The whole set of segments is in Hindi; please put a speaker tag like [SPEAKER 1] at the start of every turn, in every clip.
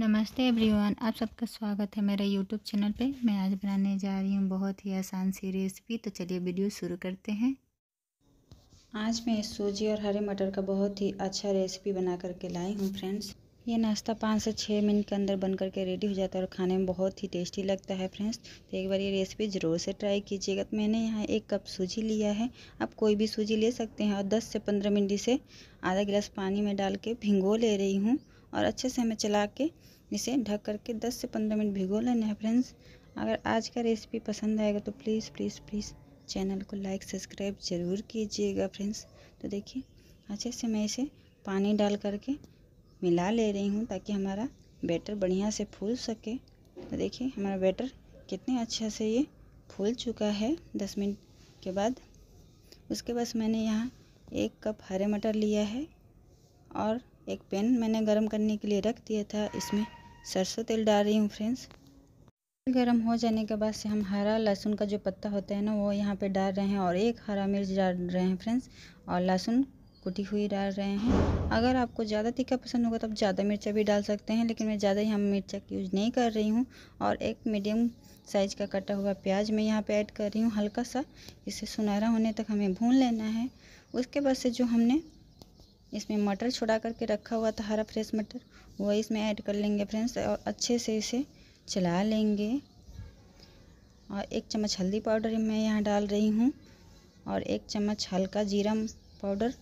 [SPEAKER 1] नमस्ते एवरीवन आप सबका स्वागत है मेरे यूट्यूब चैनल पे मैं आज बनाने जा रही हूँ बहुत ही आसान सी रेसिपी तो चलिए वीडियो शुरू करते हैं आज मैं सूजी और हरे मटर का बहुत ही अच्छा रेसिपी बना करके लाई हूँ फ्रेंड्स ये नाश्ता पाँच से छः मिनट के अंदर बन करके रेडी हो जाता है और खाने में बहुत ही टेस्टी लगता है फ्रेंड्स तो एक बार ये रेसिपी ज़रूर से ट्राई कीजिएगा तो मैंने यहाँ एक कप सूजी लिया है आप कोई भी सूजी ले सकते हैं और 10 से 15 मिनट इसे आधा गिलास पानी में डाल के भिंगो ले रही हूँ और अच्छे से हमें चला के इसे ढक करके 10 से 15 मिनट भिगो लेना है फ्रेंड्स अगर आज का रेसिपी पसंद आएगा तो प्लीज़ प्लीज़ प्लीज़ चैनल को लाइक सब्सक्राइब ज़रूर कीजिएगा फ्रेंड्स तो देखिए अच्छे से मैं इसे पानी डाल करके मिला ले रही हूँ ताकि हमारा बैटर बढ़िया से फूल सके तो देखिए हमारा बैटर कितने अच्छे से ये फूल चुका है दस मिनट के बाद उसके बाद मैंने यहाँ एक कप हरे मटर लिया है और एक पैन मैंने गरम करने के लिए रख दिया था इसमें सरसों तेल डाल रही हूँ फ्रेंड्स तेल गर्म हो जाने के बाद से हम हरा लहसुन का जो पत्ता होता है ना वो यहाँ पे डाल रहे हैं और एक हरा मिर्च डाल रहे हैं फ्रेंड्स और लहसुन कुटी हुई डाल रहे हैं अगर आपको ज़्यादा तीखा पसंद होगा तो आप ज़्यादा मिर्चा भी डाल सकते हैं लेकिन मैं ज़्यादा यहाँ मिर्चा यूज़ नहीं कर रही हूँ और एक मीडियम साइज का कटा हुआ प्याज मैं यहाँ पे ऐड कर रही हूँ हल्का सा इसे सुनहरा होने तक हमें भून लेना है उसके बाद से जो हमने इसमें मटर छुड़ा करके रखा हुआ था हरा फ्रेश मटर वो इसमें ऐड कर लेंगे फ्रेंड्स और अच्छे से इसे चला लेंगे और एक चम्मच हल्दी पाउडर मैं यहाँ डाल रही हूँ और एक चम्मच हल्का जीरा पाउडर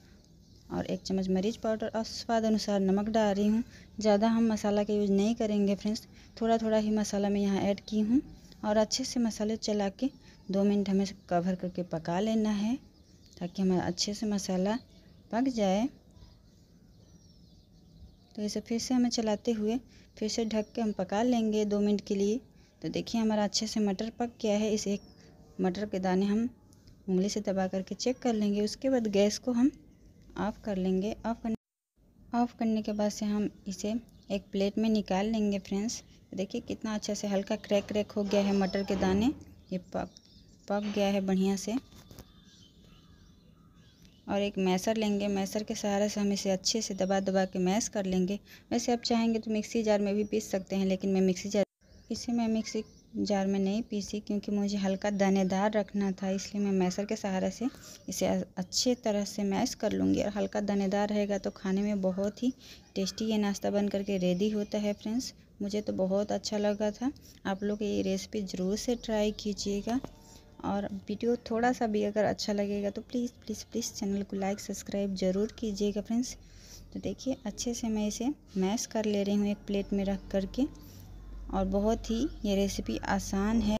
[SPEAKER 1] और एक चम्मच मरीच पाउडर और स्वाद अनुसार नमक डाल रही हूँ ज़्यादा हम मसाला का यूज़ नहीं करेंगे फ्रेंड्स थोड़ा थोड़ा ही मसाला मैं यहाँ ऐड की हूँ और अच्छे से मसाले चला के दो मिनट हमें कवर करके पका लेना है ताकि हमारा अच्छे से मसाला पक जाए तो इसे फिर से हमें चलाते हुए फिर से ढक के हम पका लेंगे दो मिनट के लिए तो देखिए हमारा अच्छे से मटर पक गया है इस एक मटर के दाने हम उंगली से दबा करके चेक कर लेंगे उसके बाद गैस को हम ऑफ़ कर लेंगे ऑफ़ करने ऑफ़ करने के बाद से हम इसे एक प्लेट में निकाल लेंगे फ्रेंड्स तो देखिए कितना अच्छे से हल्का क्रैक क्रैक हो गया है मटर के दाने ये पक पक गया है बढ़िया से और एक मैसर लेंगे मैसर के सहारे से हम इसे अच्छे से दबा दबा के मैश कर लेंगे वैसे आप चाहेंगे तो मिक्सी जार में भी पीस सकते हैं लेकिन मैं मिक्सी जार इसे मैं मिक्सी जार में नहीं पीसी क्योंकि मुझे हल्का दानेदार रखना था इसलिए मैं मैसर के सहारे से इसे अच्छे तरह से मैश कर लूँगी और हल्का दानेदार रहेगा तो खाने में बहुत ही टेस्टी ये नाश्ता बन करके रेडी होता है फ्रेंड्स मुझे तो बहुत अच्छा लगा था आप लोग ये रेसिपी ज़रूर से ट्राई कीजिएगा और वीडियो थोड़ा सा भी अगर अच्छा लगेगा तो प्लीज़ प्लीज़ प्लीज़ चैनल को लाइक सब्सक्राइब ज़रूर कीजिएगा फ्रेंड्स तो देखिए अच्छे से मैं इसे मैश कर ले रही हूँ एक प्लेट में रख करके और बहुत ही ये रेसिपी आसान है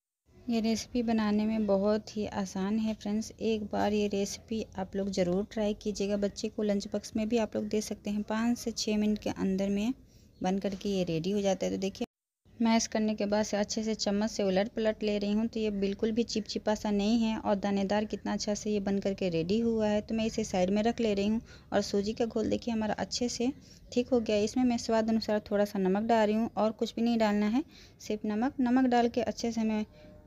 [SPEAKER 1] ये रेसिपी बनाने में बहुत ही आसान है फ्रेंड्स एक बार ये रेसिपी आप लोग ज़रूर ट्राई कीजिएगा बच्चे को लंच बॉक्स में भी आप लोग दे सकते हैं पाँच से छः मिनट के अंदर में बन करके ये रेडी हो जाता है तो देखिए मैश करने के बाद से अच्छे से चम्मच से उलट पलट ले रही हूँ तो ये बिल्कुल भी चिपचिपा सा नहीं है और दानेदार कितना अच्छा से ये बन करके रेडी हुआ है तो मैं इसे साइड में रख ले रही हूँ और सूजी का घोल देखिए हमारा अच्छे से ठीक हो गया इसमें मैं स्वाद अनुसार थोड़ा सा नमक डाल रही हूँ और कुछ भी नहीं डालना है सिर्फ नमक नमक डाल के अच्छे से मैं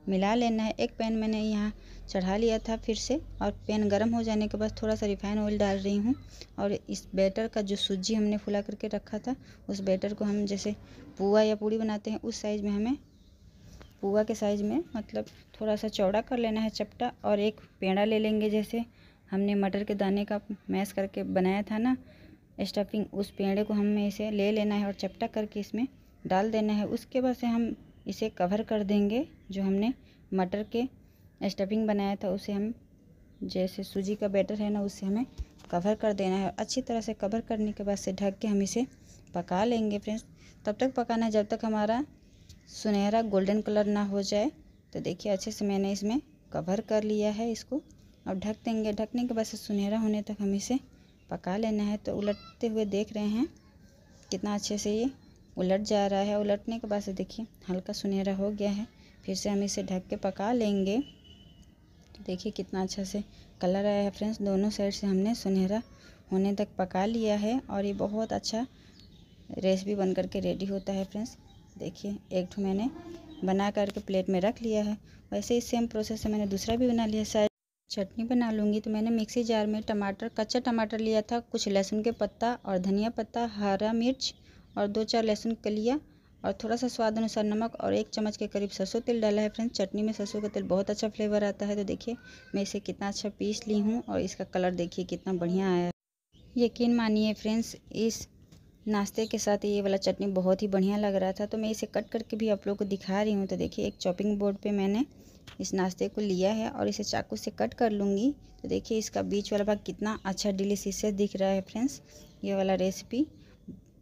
[SPEAKER 1] मिला लेना है एक पैन मैंने यहाँ चढ़ा लिया था फिर से और पैन गर्म हो जाने के बाद थोड़ा सा रिफाइन ऑयल डाल रही हूँ और इस बैटर का जो सूजी हमने फुला करके रखा था उस बैटर को हम जैसे पुआ या पूड़ी बनाते हैं उस साइज़ में हमें पुआ के साइज़ में मतलब थोड़ा सा चौड़ा कर लेना है चपटा और एक पेड़ा ले लेंगे जैसे हमने मटर के दाने का मैश करके बनाया था ना स्टफिंग उस पेड़े को हमें इसे ले लेना है और चपटा करके इसमें डाल देना है उसके बाद से हम इसे कवर कर देंगे जो हमने मटर के स्टफिंग बनाया था उसे हम जैसे सूजी का बैटर है ना उसे हमें कवर कर देना है अच्छी तरह से कवर करने के बाद से ढक के हम इसे पका लेंगे फ्रेंड्स तब तक पकाना है जब तक हमारा सुनहरा गोल्डन कलर ना हो जाए तो देखिए अच्छे से मैंने इसमें कवर कर लिया है इसको और ढक देंगे ढकने के बाद से सुनहरा होने तक हम इसे पका लेना है तो उलटते हुए देख रहे हैं कितना अच्छे से ये उलट जा रहा है उलटने के बाद से देखिए हल्का सुनहरा हो गया है फिर से हम इसे ढक के पका लेंगे तो देखिए कितना अच्छा से कलर आया है फ्रेंड्स दोनों साइड से हमने सुनहरा होने तक पका लिया है और ये बहुत अच्छा रेसिपी बन करके रेडी होता है फ्रेंड्स देखिए एक ठो मैंने बना करके प्लेट में रख लिया है वैसे ही सेम प्रोसेस से मैंने दूसरा भी बना लिया शायद चटनी बना लूँगी तो मैंने मिक्सी जार में टमाटर कच्चा टमाटर लिया था कुछ लहसुन के पत्ता और धनिया पत्ता हरा मिर्च और दो चार लहसुन कलिया और थोड़ा सा स्वाद अनुसार नमक और एक चम्मच के करीब सरसों तेल डाला है फ्रेंड्स चटनी में सरसों का तेल बहुत अच्छा फ्लेवर आता है तो देखिए मैं इसे कितना अच्छा पीस ली हूँ और इसका कलर देखिए कितना बढ़िया आया यकीन मानिए फ्रेंड्स इस नाश्ते के साथ ये वाला चटनी बहुत ही बढ़िया लग रहा था तो मैं इसे कट करके भी आप लोग को दिखा रही हूँ तो देखिए एक चॉपिंग बोर्ड पर मैंने इस नाश्ते को लिया है और इसे चाकू से कट कर लूँगी तो देखिए इसका बीच वाला भाग कितना अच्छा डिलीशियस दिख रहा है फ्रेंड्स ये वाला रेसिपी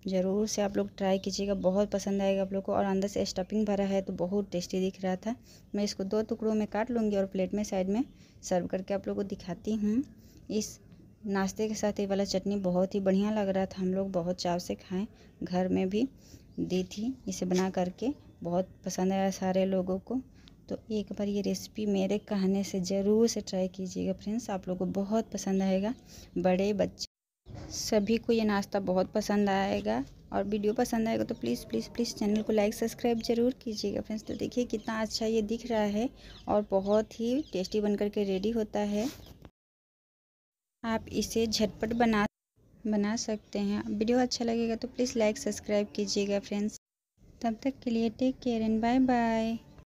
[SPEAKER 1] ज़रूर से आप लोग ट्राई कीजिएगा बहुत पसंद आएगा आप लोग को और अंदर से स्टफिंग भरा है तो बहुत टेस्टी दिख रहा था मैं इसको दो टुकड़ों में काट लूँगी और प्लेट में साइड में सर्व करके आप लोग को दिखाती हूँ इस नाश्ते के साथ ये वाला चटनी बहुत ही बढ़िया लग रहा था हम लोग बहुत चाव से खाएँ घर में भी दी थी इसे बना करके बहुत पसंद आया सारे लोगों को तो एक बार ये रेसिपी मेरे कहने से ज़रूर से ट्राई कीजिएगा फ्रेंड्स आप लोगों को बहुत पसंद आएगा बड़े बच्चे सभी को ये नाश्ता बहुत पसंद आएगा और वीडियो पसंद आएगा तो प्लीज़ प्लीज़ प्लीज़ चैनल को लाइक सब्सक्राइब ज़रूर कीजिएगा फ्रेंड्स तो देखिए कितना अच्छा ये दिख रहा है और बहुत ही टेस्टी बन करके रेडी होता है आप इसे झटपट बना बना सकते हैं वीडियो अच्छा लगेगा तो प्लीज़ लाइक सब्सक्राइब कीजिएगा फ्रेंड्स तब तक के लिए take care and bye bye